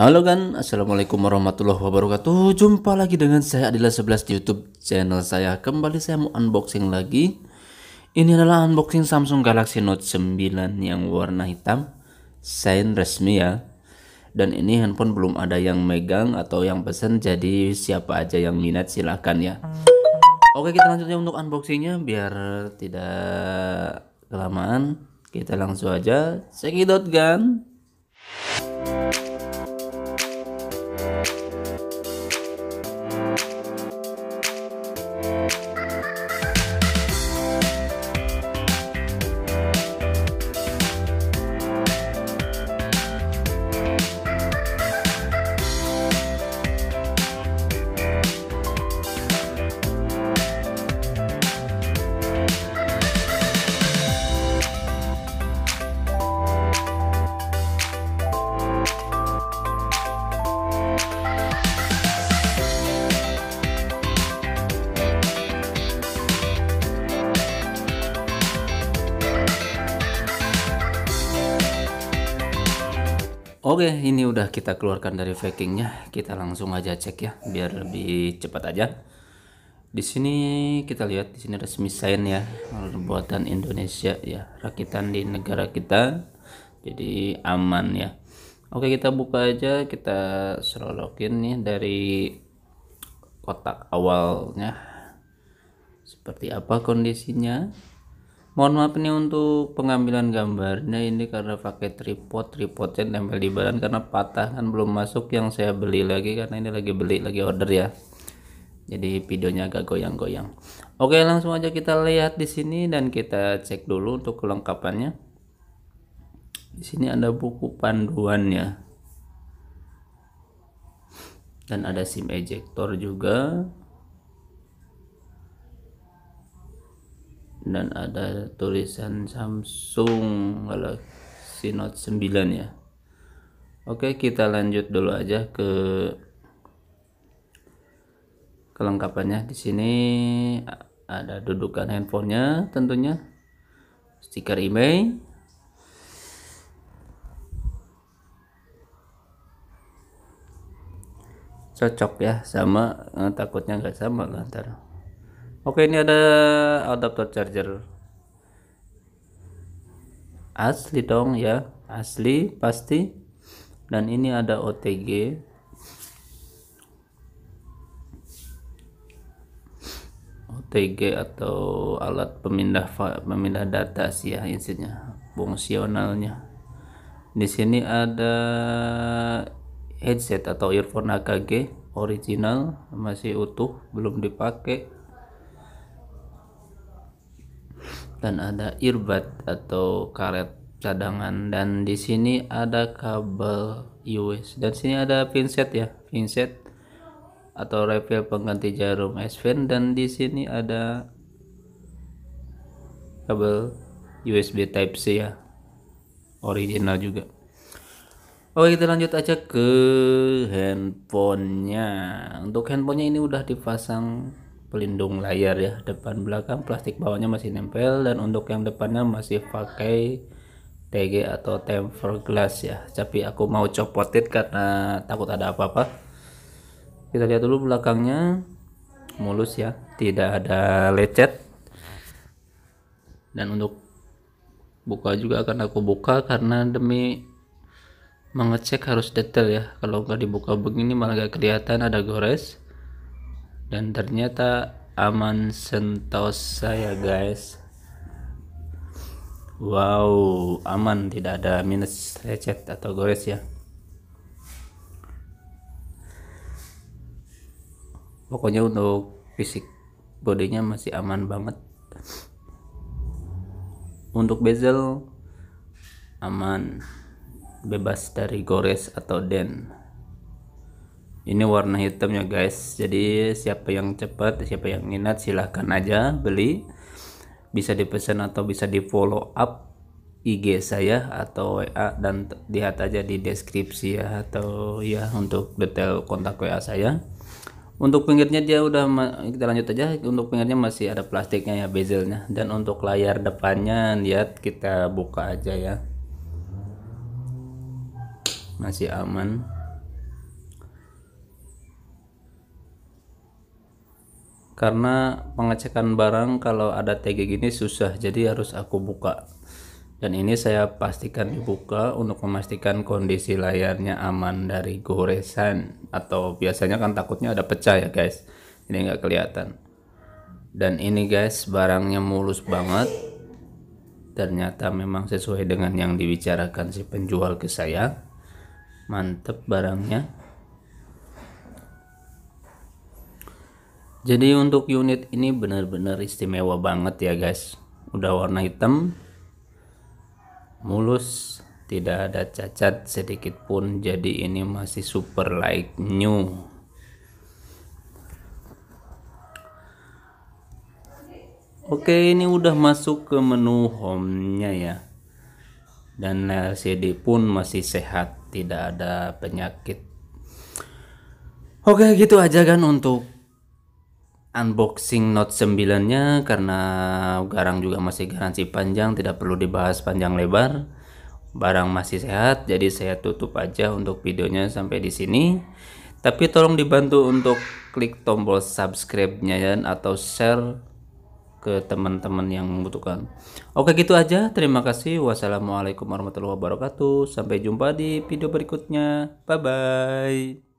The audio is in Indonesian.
Halo kan, Assalamualaikum warahmatullahi wabarakatuh Jumpa lagi dengan saya Adila 11 di youtube channel saya Kembali saya mau unboxing lagi Ini adalah unboxing Samsung Galaxy Note 9 yang warna hitam Sign resmi ya Dan ini handphone belum ada yang megang atau yang pesen Jadi siapa aja yang minat silahkan ya Oke kita lanjutnya untuk unboxingnya Biar tidak kelamaan Kita langsung aja Check it out kan Oke, ini udah kita keluarkan dari packingnya. Kita langsung aja cek ya, biar lebih cepat aja. Di sini kita lihat di sini resmi sign ya, buatan Indonesia ya, rakitan di negara kita. Jadi aman ya. Oke, kita buka aja, kita serolokin nih dari kotak awalnya. Seperti apa kondisinya? mohon maaf nih untuk pengambilan gambarnya ini karena pakai tripod tripodnya nempel di badan karena patah kan belum masuk yang saya beli lagi karena ini lagi beli lagi order ya jadi videonya agak goyang-goyang oke langsung aja kita lihat di sini dan kita cek dulu untuk kelengkapannya di sini ada buku panduannya dan ada SIM ejector juga dan ada tulisan Samsung Galaxy Note 9 ya Oke kita lanjut dulu aja ke kelengkapannya di sini ada dudukan handphonenya tentunya stiker email cocok ya sama eh, takutnya nggak sama lantar Oke ini ada adaptor charger asli dong ya asli pasti dan ini ada OTG OTG atau alat pemindah pemindah data sih ya intinya fungsionalnya di sini ada headset atau earphone AKG original masih utuh belum dipakai dan ada earbud atau karet cadangan dan di sini ada kabel USB. dan sini ada pinset ya pinset atau refill pengganti jarum s pen dan di sini ada kabel USB Type C ya original juga Oke kita lanjut aja ke handphonenya untuk handphonenya ini udah dipasang pelindung layar ya depan belakang plastik bawahnya masih nempel dan untuk yang depannya masih pakai TG atau tempered glass ya tapi aku mau copotin karena takut ada apa-apa kita lihat dulu belakangnya mulus ya tidak ada lecet dan untuk buka juga akan aku buka karena demi mengecek harus detail ya kalau nggak dibuka begini malah gak kelihatan ada gores dan ternyata aman sentosa ya guys wow aman tidak ada minus lecet atau gores ya pokoknya untuk fisik bodinya masih aman banget untuk bezel aman bebas dari gores atau den ini warna hitam ya guys jadi siapa yang cepat siapa yang minat silahkan aja beli bisa dipesan atau bisa di follow up IG saya atau WA dan lihat aja di deskripsi ya atau ya untuk detail kontak WA saya untuk pinggirnya dia udah kita lanjut aja untuk pinggirnya masih ada plastiknya ya bezelnya dan untuk layar depannya lihat kita buka aja ya masih aman karena pengecekan barang kalau ada tag gini susah jadi harus aku buka dan ini saya pastikan dibuka untuk memastikan kondisi layarnya aman dari goresan atau biasanya kan takutnya ada pecah ya guys ini nggak kelihatan dan ini guys barangnya mulus banget ternyata memang sesuai dengan yang dibicarakan si penjual ke saya mantep barangnya jadi untuk unit ini benar-benar istimewa banget ya guys udah warna hitam mulus tidak ada cacat sedikit pun jadi ini masih super like new oke ini udah masuk ke menu home nya ya dan LCD pun masih sehat tidak ada penyakit oke gitu aja kan untuk unboxing Note 9 nya karena garang juga masih garansi panjang tidak perlu dibahas panjang lebar barang masih sehat jadi saya tutup aja untuk videonya sampai di sini tapi tolong dibantu untuk klik tombol subscribe nya ya, atau share ke teman-teman yang membutuhkan oke gitu aja terima kasih wassalamualaikum warahmatullahi wabarakatuh sampai jumpa di video berikutnya bye bye